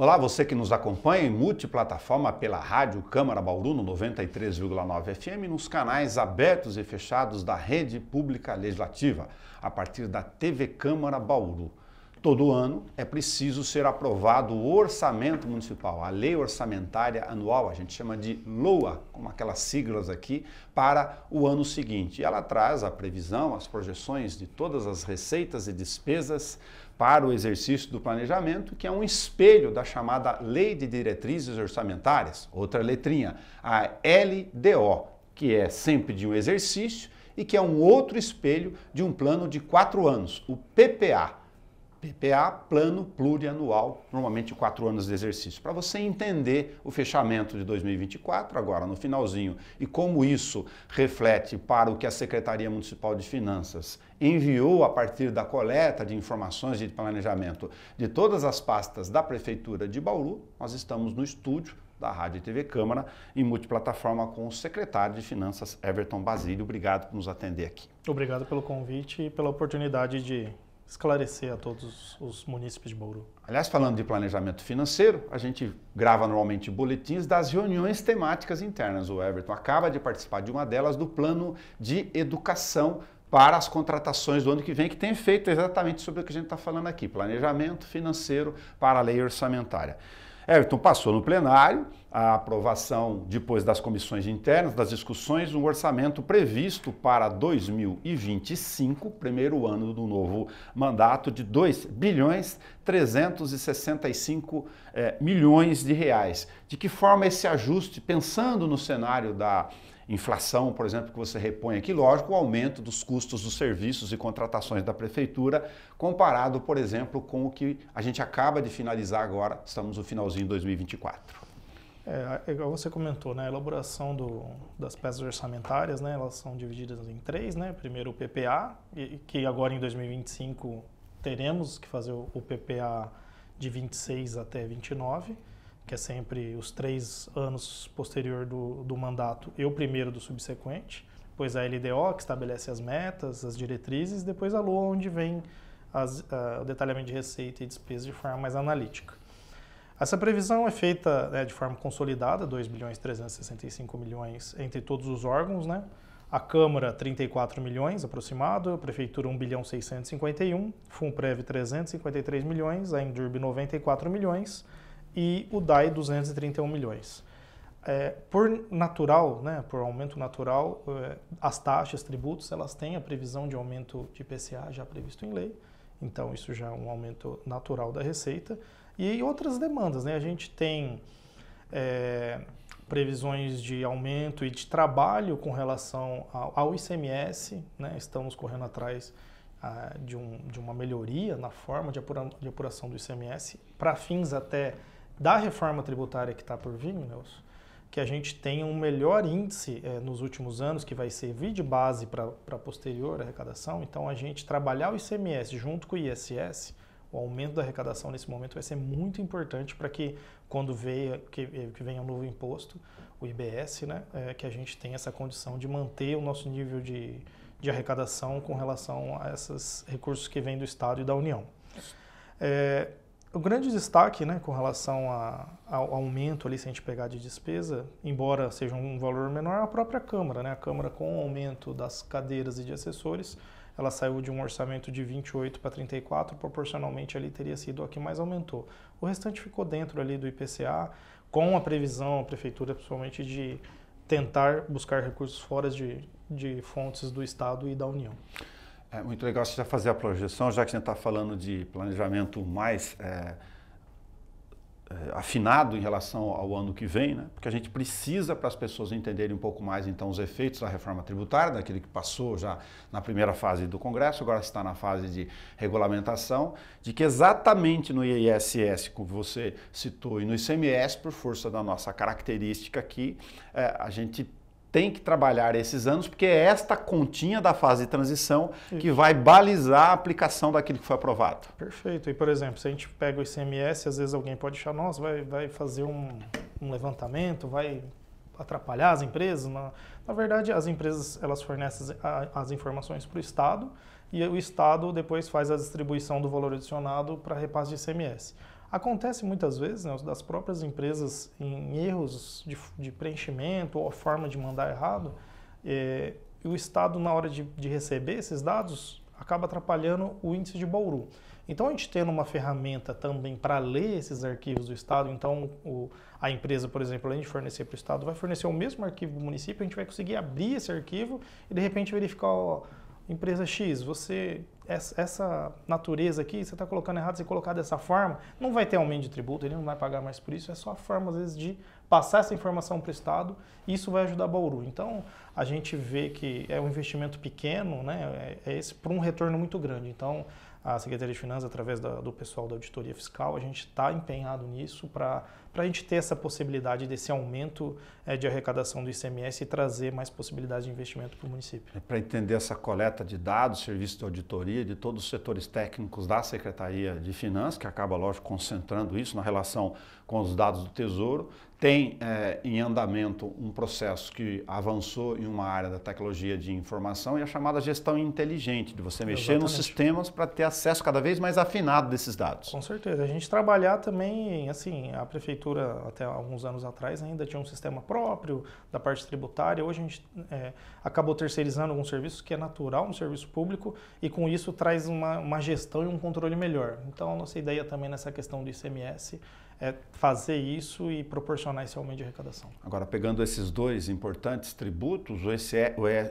Olá, você que nos acompanha em multiplataforma pela Rádio Câmara Bauru no 93,9 FM nos canais abertos e fechados da Rede Pública Legislativa, a partir da TV Câmara Bauru. Todo ano é preciso ser aprovado o orçamento municipal, a lei orçamentária anual, a gente chama de LOA, como aquelas siglas aqui, para o ano seguinte. E ela traz a previsão, as projeções de todas as receitas e despesas para o exercício do planejamento, que é um espelho da chamada Lei de Diretrizes Orçamentárias, outra letrinha, a LDO, que é sempre de um exercício e que é um outro espelho de um plano de quatro anos, o PPA, PPA, Plano Plurianual, normalmente quatro anos de exercício, para você entender o fechamento de 2024, agora no finalzinho, e como isso reflete para o que a Secretaria Municipal de Finanças enviou a partir da coleta de informações de planejamento de todas as pastas da Prefeitura de Bauru. Nós estamos no estúdio da Rádio e TV Câmara em multiplataforma com o secretário de Finanças, Everton Basílio. Obrigado por nos atender aqui. Obrigado pelo convite e pela oportunidade de esclarecer a todos os municípios de Bauru. Aliás, falando de planejamento financeiro, a gente grava normalmente boletins das reuniões temáticas internas. O Everton acaba de participar de uma delas do plano de educação para as contratações do ano que vem, que tem feito exatamente sobre o que a gente está falando aqui: planejamento financeiro para a lei orçamentária. Everton passou no plenário a aprovação, depois das comissões internas, das discussões, um orçamento previsto para 2025, primeiro ano do novo mandato, de 2 bilhões 365 eh, milhões de reais. De que forma esse ajuste, pensando no cenário da inflação, por exemplo, que você repõe aqui, lógico, o aumento dos custos dos serviços e contratações da prefeitura, comparado, por exemplo, com o que a gente acaba de finalizar agora, estamos no finalzinho de 2024. É, é, igual você comentou, né, a elaboração do, das peças orçamentárias, né, elas são divididas em três, né, primeiro o PPA, que agora em 2025 teremos que fazer o PPA de 26 até 29, que é sempre os três anos posterior do, do mandato e o primeiro do subsequente. Depois a LDO, que estabelece as metas, as diretrizes, depois a LOA, onde vem as, a, ah, o detalhamento de receita e despesa de forma mais analítica. Essa previsão é feita né, de forma consolidada, 2 bilhões 365 milhões entre todos os órgãos, né? A Câmara 34 milhões aproximado, a Prefeitura 1 bilhão 651, Funprev 353 milhões, a Endurb 94 milhões, e o DAI 231 milhões. É, por natural, né, por aumento natural, é, as taxas, tributos, elas têm a previsão de aumento de PCA já previsto em lei, então isso já é um aumento natural da receita. E outras demandas, né? a gente tem é, previsões de aumento e de trabalho com relação ao, ICMS, né? estamos correndo atrás ah, de, um, de, uma melhoria na forma de apuração do ICMS para fins até da reforma tributária que está por vir, Nelson, que a gente tenha um melhor índice é, nos últimos anos, que vai servir de base para posterior arrecadação. Então, a gente trabalhar o ICMS junto com o ISS, o aumento da arrecadação nesse momento vai ser muito importante para que, quando veia, que, eh, que, venha um novo imposto, o IBS, né, é, que a gente tenha essa condição de manter o nosso nível de, de arrecadação com relação a esses recursos que vêm do Estado e da União. É, o grande destaque né, com relação a, ao aumento, ali, se a gente pegar de despesa, embora seja um valor menor, é a própria Câmara. Né? A Câmara, com o aumento das cadeiras e de assessores, ela saiu de um orçamento de 28 para 34, proporcionalmente ali teria sido a que mais aumentou. O restante ficou dentro ali do IPCA, com a previsão, a Prefeitura, principalmente, de tentar buscar recursos fora de, de fontes do Estado e da União. É muito legal você já fazer a projeção, já que a gente está falando de planejamento mais é, é, afinado em relação ao ano que vem, né? porque a gente precisa para as pessoas entenderem um pouco mais então os efeitos da reforma tributária, daquele que passou já na primeira fase do Congresso, agora está na fase de regulamentação, de que exatamente no ISS, como você citou, e no ICMS, por força da nossa característica aqui, é, a gente tem que trabalhar esses anos, porque é esta continha da fase de transição que vai balizar a aplicação daquilo que foi aprovado. Perfeito. E, por exemplo, se a gente pega o ICMS, às vezes alguém pode achar, nossa, vai, vai fazer um, um levantamento, vai atrapalhar as empresas. Na, na verdade, as empresas elas fornecem as informações para o Estado e o Estado depois faz a distribuição do valor adicionado para repasse de ICMS. Acontece muitas vezes né, das próprias empresas em erros de, de preenchimento ou forma de mandar errado, é, eh, e o Estado, na hora de, de receber esses dados, acaba atrapalhando o índice de Bauru. Então, a gente tendo uma ferramenta também para ler esses arquivos do Estado, então o, a empresa, por exemplo, além de fornecer para o Estado, vai fornecer o mesmo arquivo do município, a gente vai conseguir abrir esse arquivo e, de repente, verificar ó, Empresa X, você essa natureza aqui, você está colocando errado, você colocar dessa forma, não vai ter aumento de tributo, ele não vai pagar mais por isso, é só a forma, às vezes, de passar essa informação para o Estado e isso vai ajudar Bauru. Então, a gente vê que é um investimento pequeno, né, é, é esse para um retorno muito grande. Então, a Secretaria de Finanças, através da, do pessoal da Auditoria Fiscal, a gente está empenhado nisso para a gente ter essa possibilidade desse aumento é, de arrecadação do ICMS e trazer mais possibilidades de investimento para o município. É para entender essa coleta de dados, serviço de auditoria de todos os setores técnicos da Secretaria de Finanças, que acaba, lógico, concentrando isso na relação com os dados do Tesouro, tem é, em andamento um processo que avançou em uma área da tecnologia de informação e a é chamada gestão inteligente, de você mexer Exatamente. nos sistemas para ter acesso cada vez mais afinado desses dados. Com certeza. A gente trabalhar também, assim, a prefeitura até alguns anos atrás ainda tinha um sistema próprio da parte tributária. Hoje a gente é, acabou terceirizando alguns serviços, que é natural no um serviço público, e com isso traz uma, uma gestão e um controle melhor. Então a nossa ideia também nessa questão do ICMS é fazer isso e proporcionar esse aumento de arrecadação. Agora, pegando esses dois importantes tributos, o ISS,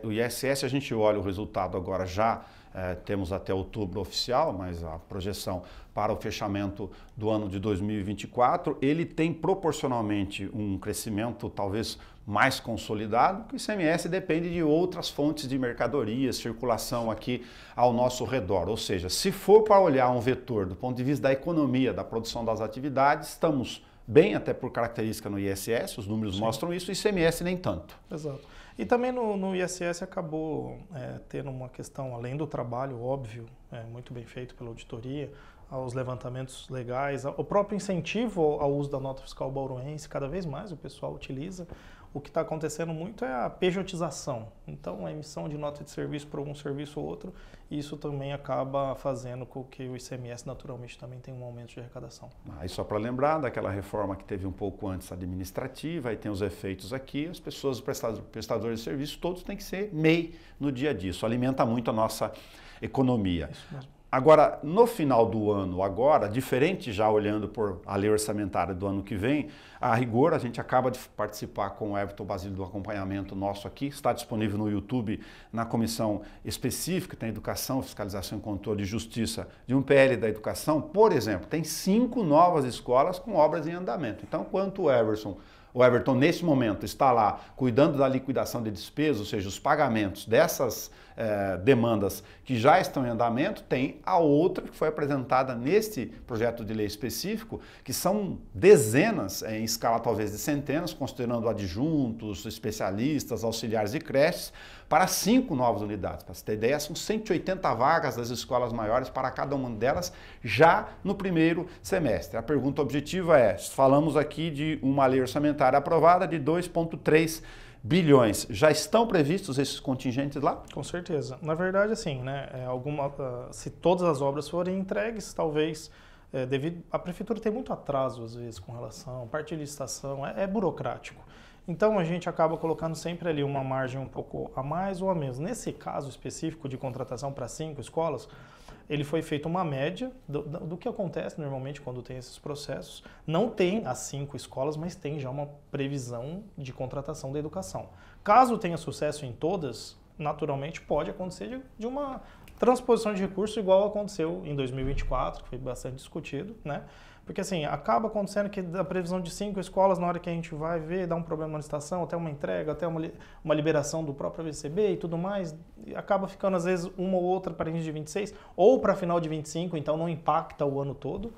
o ISS a gente olha o resultado agora já é, temos até outubro oficial, mas a projeção para o fechamento do ano de 2024, ele tem proporcionalmente um crescimento talvez mais consolidado, que o ICMS depende de outras fontes de mercadorias, circulação aqui ao nosso redor. Ou seja, se for para olhar um vetor do ponto de vista da economia, da produção das atividades, estamos bem, até por característica no ISS, os números Sim. mostram isso, e ICMS nem tanto. Exato. E também no, no ISS acabou é, tendo uma questão, além do trabalho óbvio, é, muito bem feito pela auditoria, aos levantamentos legais, o próprio incentivo ao uso da nota fiscal bauruense, cada vez mais o pessoal utiliza o que está acontecendo muito é a pejotização. Então, a emissão de nota de serviço para algum serviço ou outro, isso também acaba fazendo com que o ICMS naturalmente também tenha um aumento de arrecadação. Ah, e só para lembrar daquela reforma que teve um pouco antes administrativa, aí tem os efeitos aqui, as pessoas, os prestadores de serviço, todos têm que ser MEI no dia a dia. Isso alimenta muito a nossa economia. Isso mesmo. Agora, no final do ano, agora, diferente já olhando por a lei orçamentária do ano que vem, a rigor, a gente acaba de participar com o Everton Basílio do acompanhamento nosso aqui, está disponível no YouTube, na comissão específica, tem Educação, Fiscalização e Controle de Justiça, de um PL da Educação, por exemplo, tem cinco novas escolas com obras em andamento. Então, quanto o Everson o Everton, nesse momento, está lá cuidando da liquidação de despesas, ou seja, os pagamentos dessas eh, demandas que já estão em andamento, tem a outra que foi apresentada neste projeto de lei específico, que são dezenas, eh, em escala talvez de centenas, considerando adjuntos, especialistas, auxiliares e creches, para cinco novas unidades. Para você ter ideia, são 180 vagas das escolas maiores para cada uma delas já no primeiro semestre. A pergunta objetiva é: falamos aqui de uma lei orçamentária aprovada de 2,3 bilhões. Já estão previstos esses contingentes lá? Com certeza. Na verdade, assim, né, é, alguma, ah, se todas as obras forem entregues, talvez é, devido a prefeitura tem muito atraso às vezes com relação à parte de licitação, é, é, burocrático. Então a gente acaba colocando sempre ali uma margem um pouco a mais ou a menos. Nesse caso específico de contratação para cinco escolas, ele foi feita uma média do, do, que acontece normalmente quando tem esses processos. Não tem as cinco escolas, mas tem já uma previsão de contratação da educação. Caso tenha sucesso em todas, naturalmente pode acontecer de, de uma Transposição de recurso igual aconteceu em 2024, que foi bastante discutido, né? Porque assim, acaba acontecendo que a previsão de cinco escolas, na hora que a gente vai ver, dá um problema na estação, até uma entrega, até uma, uma liberação do próprio VCB e tudo mais, e acaba ficando às vezes uma ou outra para início de 26 ou para final de 25, então não impacta o ano todo.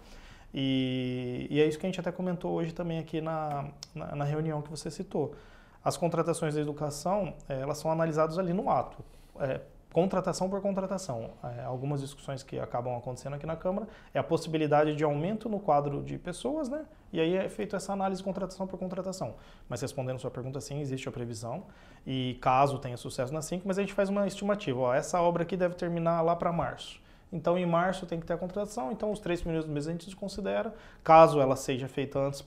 E, e, é isso que a gente até comentou hoje também aqui na, na, na reunião que você citou. As contratações da educação, eh, elas são analisadas ali no ato. É, contratação por contratação. É, algumas discussões que acabam acontecendo aqui na Câmara é a possibilidade de aumento no quadro de pessoas, né? E aí é feita essa análise contratação por contratação. Mas respondendo sua pergunta, sim, existe a previsão. E caso tenha sucesso na 5, mas a gente faz uma estimativa. Ó, essa obra aqui deve terminar lá para março. Então, em março tem que ter a contratação, então os três primeiros meses a gente considera. Caso ela seja feita antes,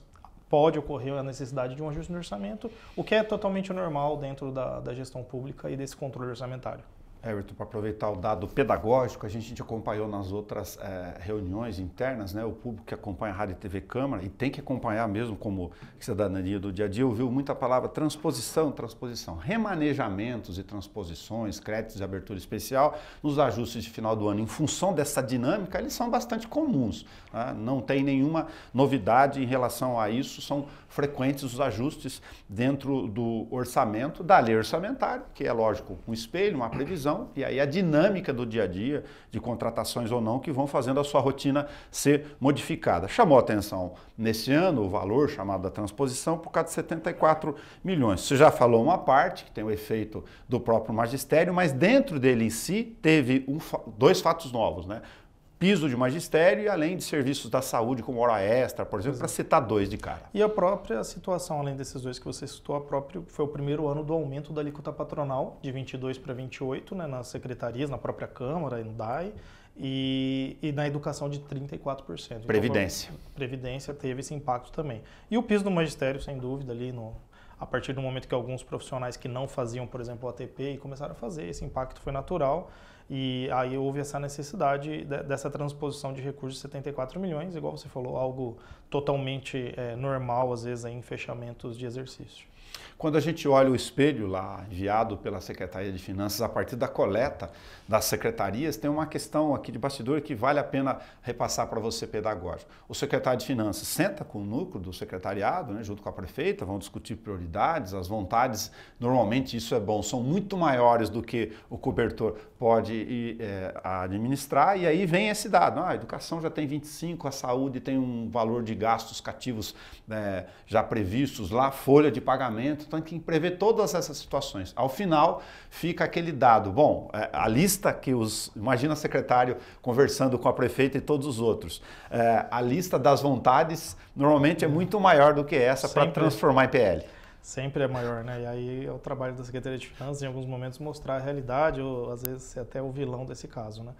pode ocorrer a necessidade de um ajuste no orçamento, o que é totalmente normal dentro da, da gestão pública e desse controle orçamentário. Everton, para aproveitar o dado pedagógico, a gente acompanhou nas outras é, reuniões internas, né, o público que acompanha a Rádio e TV Câmara, e tem que acompanhar mesmo como cidadania do dia a dia, ouviu muita palavra transposição, transposição, remanejamentos e transposições, créditos de abertura especial, nos ajustes de final do ano, em função dessa dinâmica, eles são bastante comuns. Né? Não tem nenhuma novidade em relação a isso, são frequentes os ajustes dentro do orçamento, da lei orçamentária, que é lógico um espelho, uma previsão, e aí a dinâmica do dia a dia, de contratações ou não, que vão fazendo a sua rotina ser modificada. Chamou atenção nesse ano o valor chamado da transposição por causa de 74 milhões. Você já falou uma parte, que tem o efeito do próprio magistério, mas dentro dele em si teve um, dois fatos novos, né? piso de magistério e além de serviços da saúde, como hora extra, por exemplo, para é. citar dois de cara. E a própria situação, além desses dois que você citou, a própria, foi o primeiro ano do aumento da alíquota patronal, de 22 para 28, né, nas secretarias, na própria Câmara e no DAE, e, e na educação de 34%. Então, previdência. Então, previdência teve esse impacto também. E o piso do magistério, sem dúvida, ali no, a partir do momento que alguns profissionais que não faziam, por exemplo, o ATP, começaram a fazer, esse impacto foi natural. E aí houve essa necessidade dessa transposição de recursos de 74 milhões, igual você falou, algo totalmente é, normal, às vezes, em fechamentos de exercício. Quando a gente olha o espelho lá, enviado pela Secretaria de Finanças, a partir da coleta das secretarias, tem uma questão aqui de bastidor que vale a pena repassar para você, pedagógico. O secretário de Finanças senta com o núcleo do secretariado, né, junto com a prefeita, vão discutir prioridades, as vontades, normalmente isso é bom, são muito maiores do que o cobertor pode é, administrar, e aí vem esse dado. Ah, a educação já tem 25, a saúde tem um valor de gastos cativos né, já previstos lá, folha de pagamento pagamento, então tem que prever todas essas situações. Ao final, fica aquele dado. Bom, é, a lista que os. Imagina o secretário conversando com a prefeita e todos os outros. É, a lista das vontades normalmente é muito maior do que essa para transformar em PL. Sempre é maior, né? E aí é o trabalho da Secretaria de Finanças, em alguns momentos, mostrar a realidade, ou às vezes até o vilão desse caso, né?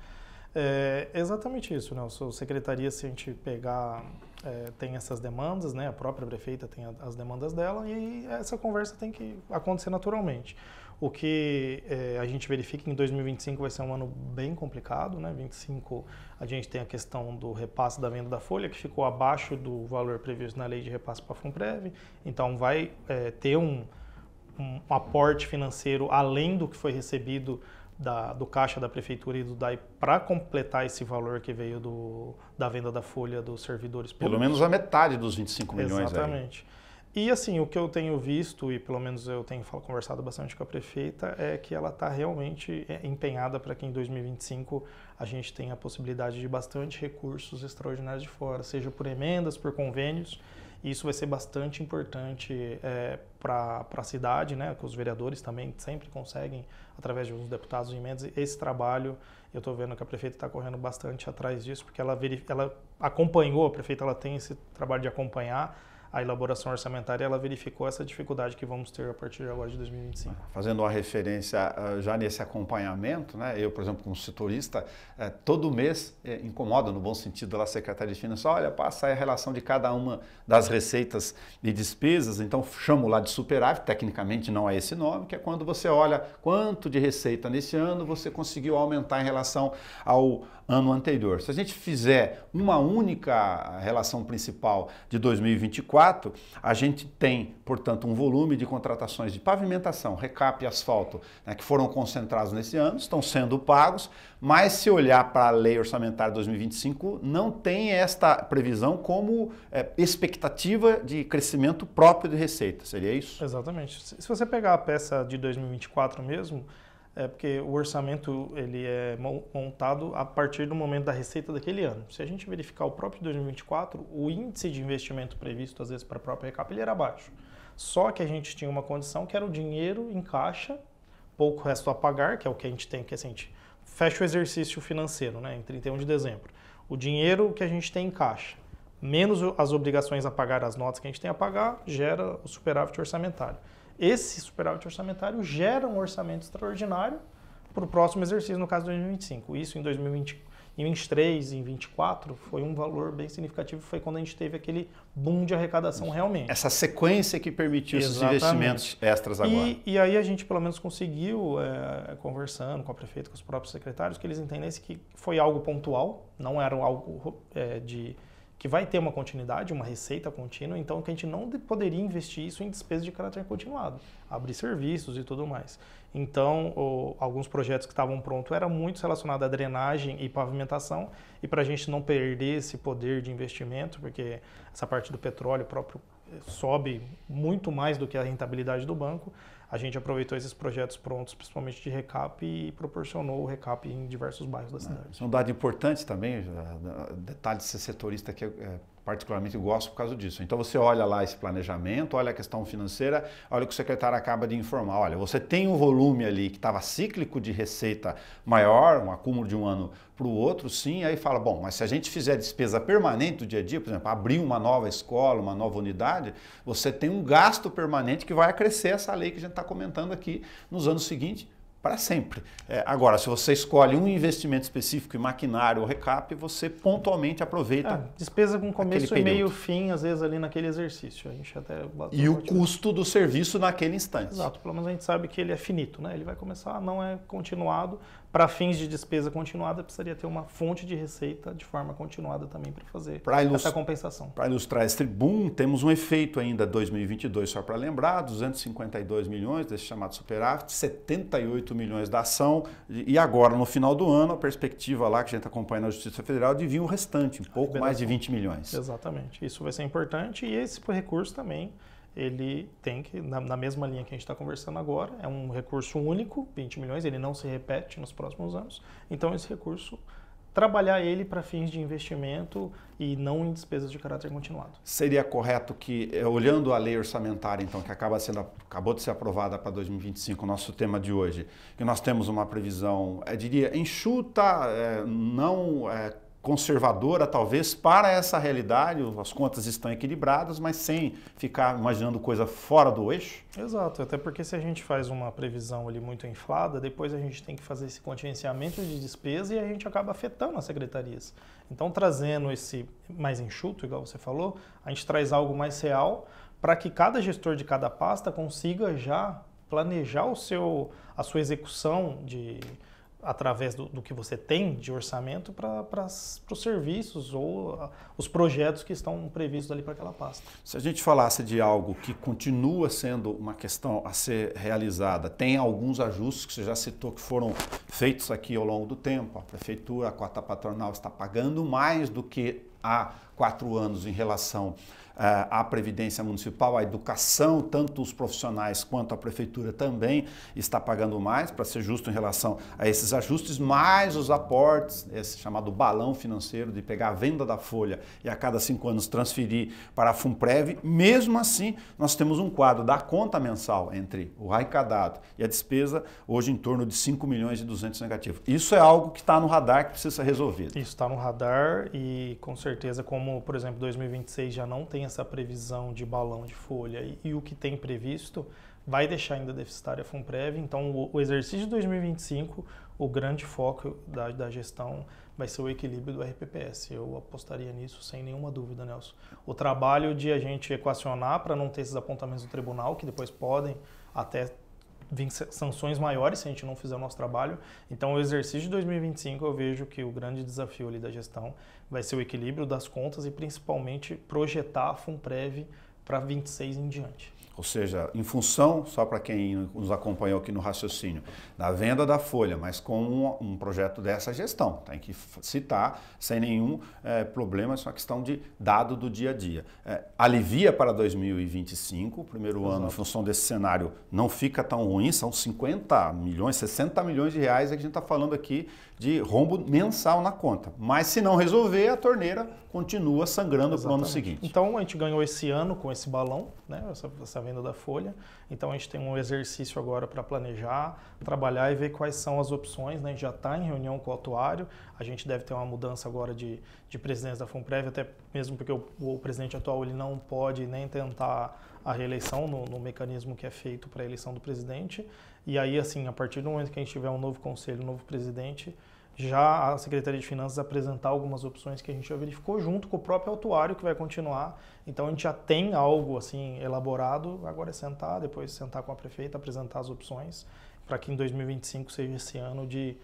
É exatamente isso, né? O secretaria, se a gente pegar é, tem essas demandas, né? A própria prefeita tem a, as demandas dela e essa conversa tem que acontecer naturalmente. O que é, a gente verifica em 2025 vai ser um ano bem complicado, né? 25 a gente tem a questão do repasse da venda da folha que ficou abaixo do valor previsto na lei de repasse para a Funprev, então vai é, ter um, um aporte financeiro além do que foi recebido da, do caixa da prefeitura e do DAI para completar esse valor que veio do, da venda da folha dos servidores públicos. Pelo menos a metade dos 25 milhões. Exatamente. Aí. E assim, o que eu tenho visto, e pelo menos eu tenho conversado bastante com a prefeita, é que ela está realmente é, empenhada para que em 2025 a gente tenha a possibilidade de bastante recursos extraordinários de fora, seja por emendas, por convênios. Isso vai ser bastante importante é, para a cidade, né? Que os vereadores também sempre conseguem, através de uns deputados e emendas, esse trabalho. Eu estou vendo que a prefeita está correndo bastante atrás disso, porque ela, ela acompanhou, a prefeita ela tem esse trabalho de acompanhar a elaboração orçamentária ela verificou essa dificuldade que vamos ter a partir de agora de 2025. Fazendo uma referência ah, já nesse acompanhamento, né? eu, por exemplo, como setorista, eh, todo mês eh, incomoda, no bom sentido, a Secretaria de Finanças, olha, passa a relação de cada uma das receitas e despesas, então chamo lá de superávit, tecnicamente não é esse nome, que é quando você olha quanto de receita nesse ano você conseguiu aumentar em relação ao ano anterior. Se a gente fizer uma única relação principal de 2024, 2024, a gente tem, portanto, um volume de contratações de pavimentação, recap e asfalto, né, que foram concentrados nesse ano, estão sendo pagos, mas se olhar para a lei orçamentária 2025, não tem esta previsão como é, expectativa de crescimento próprio de receita. Seria isso? Exatamente. Se você pegar a peça de 2024 mesmo, é porque o orçamento ele é montado a partir do momento da receita daquele ano. Se a gente verificar o próprio 2024, o índice de investimento previsto às vezes para a própria recap ele era baixo. Só que a gente tinha uma condição que era o dinheiro em caixa, pouco resto a pagar, que é o que a gente tem que é assim, a gente fecha o exercício financeiro, né, em 31 de dezembro. O dinheiro que a gente tem em caixa, menos as obrigações a pagar, as notas que a gente tem a pagar, gera o superávit orçamentário. Esse superávit orçamentário gera um orçamento extraordinário para o próximo exercício, no caso de 2025. Isso em 2023, em 23, em 24, foi um valor bem significativo, foi quando a gente teve aquele boom de arrecadação realmente. Essa sequência que permitiu Exatamente. esses investimentos extras agora. E, e, aí a gente pelo menos conseguiu, é, conversando com a prefeita, com os próprios secretários, que eles entendessem que foi algo pontual, não era algo é, de que vai ter uma continuidade, uma receita contínua, então que a gente não poderia investir isso em despesas de caráter continuado, abrir serviços e tudo mais. Então, o, alguns projetos que estavam prontos era muito relacionado à drenagem e pavimentação, e para a gente não perder esse poder de investimento, porque essa parte do petróleo próprio eh, sobe muito mais do que a rentabilidade do banco, a gente aproveitou esses projetos prontos, principalmente de recap, e proporcionou o recap em diversos bairros da é, cidade. É um dado importante também, detalhe de ser setorista que é, é particularmente gosto por causa disso. Então você olha lá esse planejamento, olha a questão financeira, olha o que o secretário acaba de informar. Olha, você tem um volume ali que estava cíclico de receita maior, um acúmulo de um ano para o outro, sim, aí fala, bom, mas se a gente fizer despesa permanente do dia a dia, por exemplo, abrir uma nova escola, uma nova unidade, você tem um gasto permanente que vai acrescer essa lei que a gente está comentando aqui nos anos seguintes para sempre. É, agora, se você escolhe um investimento específico em maquinário ou recap, você pontualmente aproveita. É, despesa com começo e meio fim, às vezes, ali naquele exercício. A gente até e o custo do serviço naquele instante. Exato, pelo menos a gente sabe que ele é finito, né? Ele vai começar, não é continuado, para fins de despesa continuada, precisaria ter uma fonte de receita de forma continuada também para fazer pra essa compensação. Para ilustrar esse tribum, temos um efeito ainda 2022, só para lembrar, 252 milhões desse chamado superávit, 78 milhões da ação e agora, no final do ano, a perspectiva lá que a gente acompanha na Justiça Federal é de vir o restante, um pouco mais de 20 milhões. Exatamente, isso vai ser importante e esse recurso também ele tem que, na, na mesma linha que a gente está conversando agora, é um recurso único, 20 milhões, ele não se repete nos próximos anos. Então, esse recurso trabalhar ele para fins de investimento e não em despesas de caráter continuado. Seria correto que, eh, olhando a lei orçamentária, então, que acaba sendo, acabou de ser aprovada para 2025, o nosso tema de hoje, que nós temos uma previsão, eh, diria, enxuta, é, não é, conservadora, talvez, para essa realidade, as contas estão equilibradas, mas sem ficar imaginando coisa fora do eixo? Exato, até porque se a gente faz uma previsão ali muito inflada, depois a gente tem que fazer esse contingenciamento de despesa e a gente acaba afetando as secretarias. Então, trazendo esse mais enxuto, igual você falou, a gente traz algo mais real para que cada gestor de cada pasta consiga já planejar o seu, a sua execução de através do, do, que você tem de orçamento para os serviços ou ah, os projetos que estão previstos ali para aquela pasta. Se a gente falasse de algo que continua sendo uma questão a ser realizada, tem alguns ajustes que você já citou que foram feitos aqui ao longo do tempo. A prefeitura, a cota patronal está pagando mais do que há quatro anos em relação à eh, Previdência Municipal, à educação, tanto os profissionais quanto a Prefeitura também está pagando mais, para ser justo em relação a esses ajustes, mais os aportes, esse chamado balão financeiro, de pegar a venda da folha e a cada cinco anos transferir para a FUNPREV. Mesmo assim, nós temos um quadro da conta mensal entre o arrecadado e a despesa, hoje em torno de 5 milhões e 200 negativos. Isso é algo que está no radar, que precisa ser resolvido. Isso está no radar e, com certeza, como, por exemplo, 2026 já não tem essa previsão de balão de folha e, e o que tem previsto, vai deixar ainda deficitária a Funprev. Então, o, o exercício de 2025, o grande foco da, da gestão vai ser o equilíbrio do RPPS. Eu apostaria nisso sem nenhuma dúvida, Nelson. O trabalho de a gente equacionar para não ter esses apontamentos do tribunal, que depois podem até vir sanções maiores se a gente não fizer o nosso trabalho. Então, o exercício de 2025, eu vejo que o grande desafio ali da gestão vai ser o equilíbrio das contas e principalmente projetar a Funprev para 26 em diante. Ou seja, em função, só para quem nos acompanhou aqui no raciocínio, da venda da folha, mas com um, um projeto dessa gestão. Tem que citar sem nenhum é, problema, é uma questão de dado do dia a dia. É, alivia para 2025, o primeiro Exato. ano, em função desse cenário, não fica tão ruim, são 50 milhões, 60 milhões de reais é que a gente está falando aqui de rombo mensal na conta. Mas se não resolver, a torneira continua sangrando para o ano seguinte. Então a gente ganhou esse ano com esse balão, né? essa, essa venda da folha. Então a gente tem um exercício agora para planejar, trabalhar e ver quais são as opções. Né? A gente já está em reunião com o atuário, a gente deve ter uma mudança agora de, de presidência da FUNPREV, até mesmo porque o, o presidente atual ele não pode nem tentar a reeleição no, no, mecanismo que é feito para a eleição do presidente. E aí, assim, a partir do momento que a gente tiver um novo conselho, um novo presidente, já a Secretaria de Finanças apresentar algumas opções que a gente já verificou junto com o próprio autuário que vai continuar. Então a gente já tem algo assim elaborado, agora é sentar, depois sentar com a prefeita, apresentar as opções para que em 2025 seja esse ano de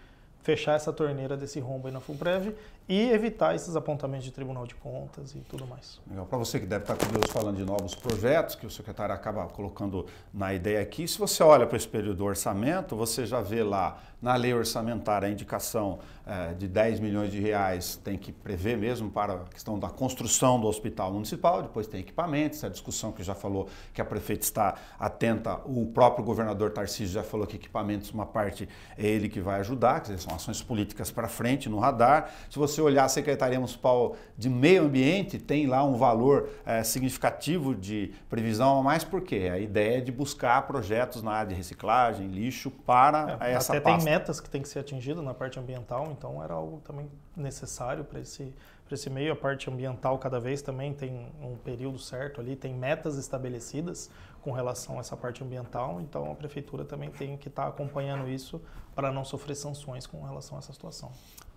fechar essa torneira desse rombo aí na FUBREV e evitar esses apontamentos de Tribunal de Contas e tudo mais. Legal. Para você que deve estar tá com Deus falando de novos projetos, que o secretário acaba colocando na ideia aqui, se você olha para esse período do orçamento, você já vê lá na lei orçamentária a indicação eh, de 10 milhões de reais tem que prever mesmo para a questão da construção do hospital municipal, depois tem equipamentos, a discussão que já falou que a prefeita está atenta, o próprio governador Tarcísio já falou que equipamentos, uma parte é ele que vai ajudar, dizer, são são ações políticas para frente no radar. Se você olhar a Secretaria Municipal de Meio Ambiente, tem lá um valor é, significativo de previsão a mais, porque a ideia é de buscar projetos na área de reciclagem, lixo, para é, essa até pasta. tem metas que tem que ser atingidas na parte ambiental, então era algo também necessário para esse para esse meio. A parte ambiental cada vez também tem um período certo ali, tem metas estabelecidas com relação a essa parte ambiental. Então a prefeitura também tem que estar tá acompanhando isso para não sofrer sanções com relação a essa situação.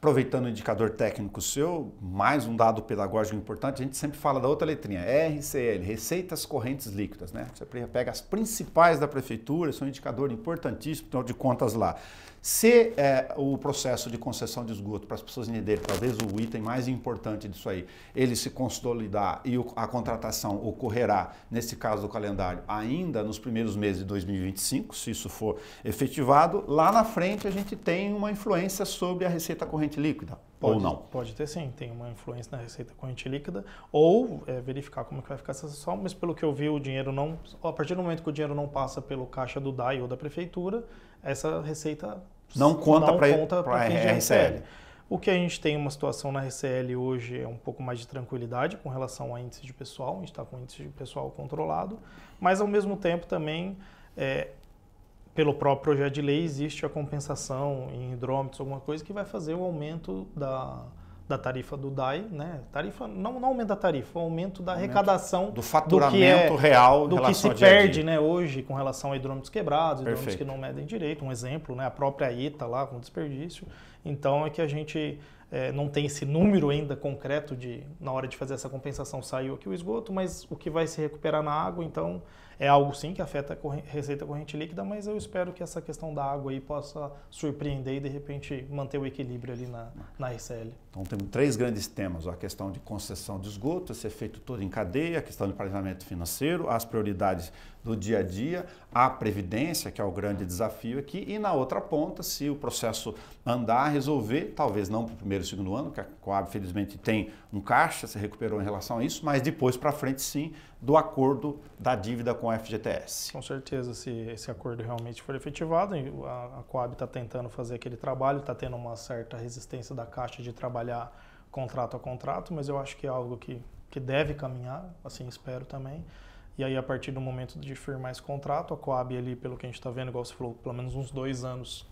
Aproveitando o indicador técnico seu, mais um dado pedagógico importante, a gente sempre fala da outra letrinha, RCL, Receitas Correntes Líquidas, né? Você pega as principais da prefeitura, isso é um indicador importantíssimo, então de contas lá. Se é, o processo de concessão de esgoto para as pessoas entenderem, talvez o item mais importante disso aí, ele se consolidar e a contratação ocorrerá, nesse caso do calendário, ainda nos primeiros meses de 2025, se isso for efetivado, lá na frente a gente tem uma influência sobre a receita corrente corrente líquida pode, ou não? Pode ter sim, tem uma influência na receita corrente líquida ou é, verificar como que vai ficar essa sessão, mas pelo que eu vi o dinheiro não, a partir do momento que o dinheiro não passa pelo caixa do DAI ou da prefeitura, essa receita não conta para a RCL. O que a gente tem uma situação na RCL hoje é um pouco mais de tranquilidade com relação ao índice de pessoal, a gente está com índice de pessoal controlado, mas ao mesmo tempo também é, pelo próprio projeto de lei, existe a compensação em hidrômetros, alguma coisa que vai fazer o aumento da, da tarifa do DAI, né? Tarifa, não, não aumento da tarifa, o aumento da aumento arrecadação. Do faturamento do é, real do que se perde Né, hoje com relação a hidrômetros quebrados, hidrômetros Perfeito. que não medem direito, um exemplo, né? A própria ETA lá com desperdício. Então é que a gente é, não tem esse número ainda concreto de na hora de fazer essa compensação saiu aqui o esgoto, mas o que vai se recuperar na água, então é algo sim que afeta a receita corrente líquida, mas eu espero que essa questão da água aí possa surpreender e de repente manter o equilíbrio ali na, na RCL. Então temos três grandes temas, a questão de concessão de esgoto, esse efeito todo em cadeia, a questão de planejamento financeiro, as prioridades do dia a dia, a previdência, que é o grande desafio aqui, e na outra ponta, se o processo andar, resolver, talvez não para o primeiro e segundo ano, que a Coab felizmente tem um caixa, se recuperou em relação a isso, mas depois para frente sim, do acordo da dívida com a FGTS. Com certeza, se esse acordo realmente for efetivado, a, a Coab está tentando fazer aquele trabalho, está tendo uma certa resistência da Caixa de trabalhar contrato a contrato, mas eu acho que é algo que, que deve caminhar, assim espero também. E aí, a partir do momento de firmar esse contrato, a Coab, ali, pelo que a gente está vendo, igual você falou, pelo menos uns dois anos,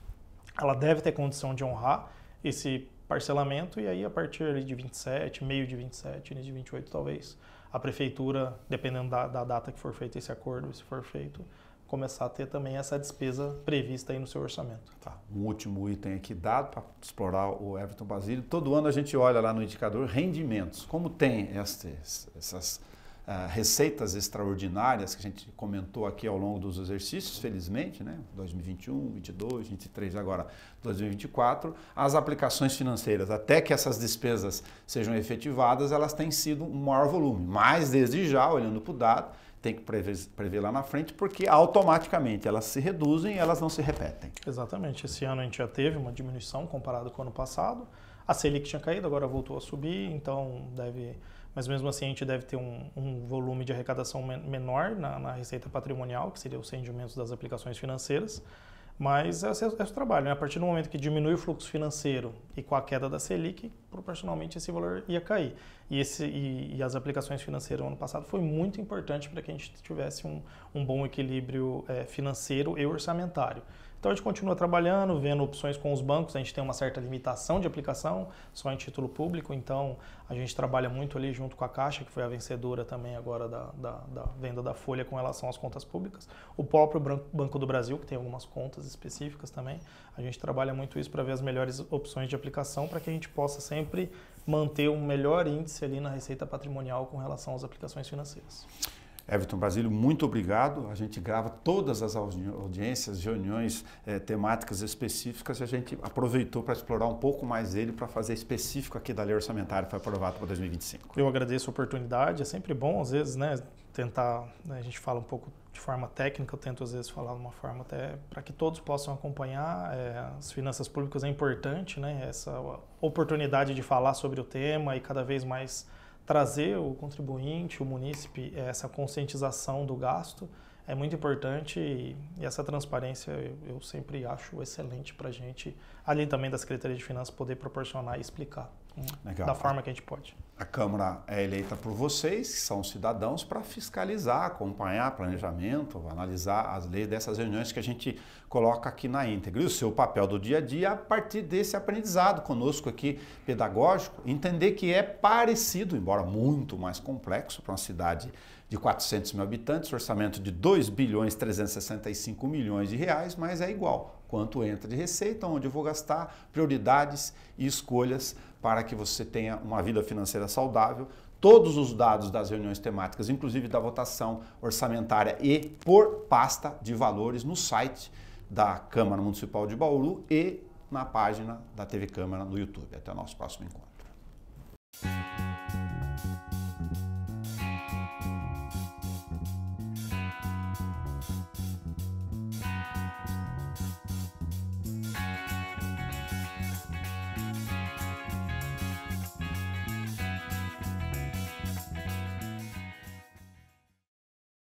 ela deve ter condição de honrar esse parcelamento, e aí, a partir ali de 27, meio de 27, início de 28, talvez, a prefeitura, dependendo da, da data que for feito esse acordo, se for feito, começar a ter também essa despesa prevista aí no seu orçamento. Tá. Um último item aqui dado para explorar o Everton Basílio. Todo ano a gente olha lá no indicador rendimentos. Como tem estes, essas ah, receitas extraordinárias que a gente comentou aqui ao longo dos exercícios, felizmente, né? 2021, 2022, 2023, agora 2024, as aplicações financeiras, até que essas despesas sejam efetivadas, elas têm sido um maior volume. Mas desde já, olhando para o dado, tem que prever, prever, lá na frente, porque automaticamente elas se reduzem e elas não se repetem. Exatamente. Esse ano a gente já teve uma diminuição comparado com o ano passado. A Selic tinha caído, agora voltou a subir, então deve mas mesmo assim a gente deve ter um, um volume de arrecadação menor na, na, receita patrimonial, que seria os rendimentos das aplicações financeiras. Mas esse é, é, é o trabalho. Né? A partir do momento que diminui o fluxo financeiro e com a queda da Selic, proporcionalmente esse valor ia cair. E, esse, e, e as aplicações financeiras no ano passado foi muito importante para que a gente tivesse um, um bom equilíbrio é, financeiro e orçamentário. Então a gente continua trabalhando, vendo opções com os bancos, a gente tem uma certa limitação de aplicação, só em título público, então a gente trabalha muito ali junto com a Caixa, que foi a vencedora também agora da, da, da venda da Folha com relação às contas públicas. O próprio Banco do Brasil, que tem algumas contas específicas também, a gente trabalha muito isso para ver as melhores opções de aplicação para que a gente possa sempre manter um melhor índice ali na receita patrimonial com relação às aplicações financeiras. Everton Basílio, muito obrigado. A gente grava todas as audiências, reuniões eh, temáticas específicas e a gente aproveitou para explorar um pouco mais ele para fazer específico aqui da lei orçamentária que foi aprovada para 2025. Eu agradeço a oportunidade. É sempre bom, às vezes, né, tentar. Né, a gente fala um pouco de forma técnica, eu tento às vezes falar de uma forma até para que todos possam acompanhar. É, as finanças públicas é importante, né? Essa oportunidade de falar sobre o tema e cada vez mais trazer o contribuinte, o munícipe, essa conscientização do gasto é muito importante e, essa transparência eu, eu sempre acho excelente para a gente, além também da Secretaria de Finanças, poder proporcionar e explicar. Legal. da forma que a gente pode. A Câmara é eleita por vocês, que são cidadãos, para fiscalizar, acompanhar planejamento, analisar as leis dessas reuniões que a gente coloca aqui na íntegra. E o seu papel do dia a dia, a partir desse aprendizado conosco aqui, pedagógico, entender que é parecido, embora muito mais complexo para uma cidade de 400 mil habitantes, orçamento de 2 bilhões 365 milhões de reais, mas é igual. Quanto entra de receita, onde eu vou gastar, prioridades e escolhas para que você tenha uma vida financeira saudável. Todos os dados das reuniões temáticas, inclusive da votação orçamentária e por pasta de valores no site da Câmara Municipal de Bauru e na página da TV Câmara no YouTube. Até o nosso próximo encontro.